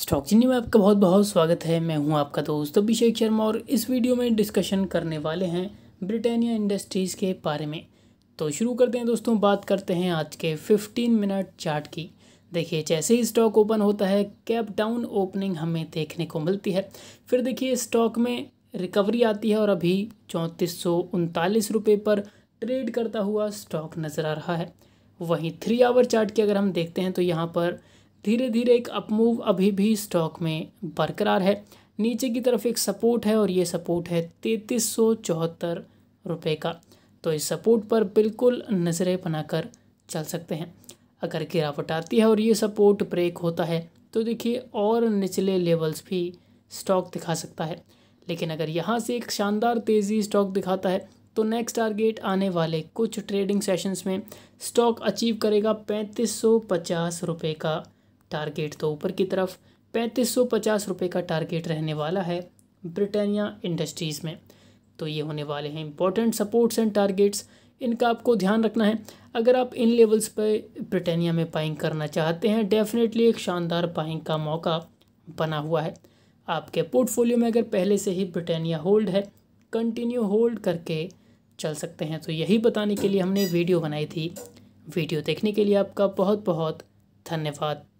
stock चिन्नी में आपका बहुत बहुत स्वागत है मैं हूं आपका दोस्त अभिषेक शर्मा और इस वीडियो में डिस्कशन करने वाले हैं ब्रिटानिया इंडस्ट्रीज़ के बारे में तो शुरू करते हैं दोस्तों बात करते हैं आज के 15 मिनट चार्ट की देखिए जैसे ही स्टॉक ओपन होता है कैप डाउन ओपनिंग हमें देखने को मिलती है फिर देखिए स्टॉक में रिकवरी आती है और अभी चौंतीस सौ रुपये पर ट्रेड करता हुआ स्टॉक नज़र आ रहा है वहीं थ्री आवर चार्ट की अगर हम देखते हैं तो यहाँ पर धीरे धीरे एक अपमूव अभी भी स्टॉक में बरकरार है नीचे की तरफ एक सपोर्ट है और ये सपोर्ट है तैंतीस सौ चौहत्तर रुपये का तो इस सपोर्ट पर बिल्कुल नज़रें बनाकर चल सकते हैं अगर गिरावट आती है और ये सपोर्ट ब्रेक होता है तो देखिए और निचले लेवल्स भी स्टॉक दिखा सकता है लेकिन अगर यहाँ से एक शानदार तेज़ी स्टॉक दिखाता है तो नेक्स्ट टारगेट आने वाले कुछ ट्रेडिंग सेशंस में स्टॉक अचीव करेगा पैंतीस सौ पचास रुपये का टारगेट तो ऊपर की तरफ पैंतीस सौ पचास रुपये का टारगेट रहने वाला है ब्रिटानिया इंडस्ट्रीज़ में तो ये होने वाले हैं इंपॉर्टेंट सपोर्ट्स एंड टारगेट्स इनका आपको ध्यान रखना है अगर आप इन लेवल्स पर ब्रिटानिया में पाइंग करना चाहते हैं डेफिनेटली एक शानदार पाइंग का मौका बना हुआ है आपके पोर्टफोलियो में अगर पहले से ही ब्रिटानिया होल्ड है कंटिन्यू होल्ड करके चल सकते हैं तो यही बताने के लिए हमने वीडियो बनाई थी वीडियो देखने के लिए आपका बहुत बहुत धन्यवाद